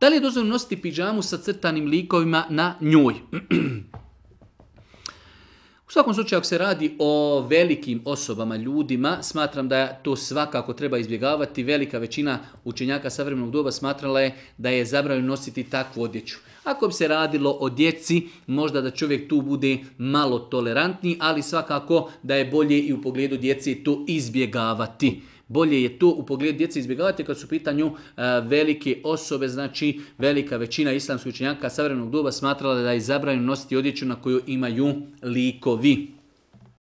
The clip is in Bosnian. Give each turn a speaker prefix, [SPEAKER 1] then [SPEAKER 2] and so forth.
[SPEAKER 1] Da li je dozvoljeno nositi pijamu sa crtanim likovima na njoj? U svakom slučaju, ako se radi o velikim osobama, ljudima, smatram da to svakako treba izbjegavati. Velika većina učenjaka savremenog doba smatrala je da je zabraju nositi takvu odjeću. Ako bi se radilo o djeci, možda da čovjek tu bude malo tolerantniji, ali svakako da je bolje i u pogledu djece to izbjegavati. Uh, bolje je to u pogledu djece izbjegavati kad su u pitanju e, velike osobe, znači velika većina islamskih učenjaka savremenog doba smatrala da je zabranjeno nositi odjeću na koju imaju likovi.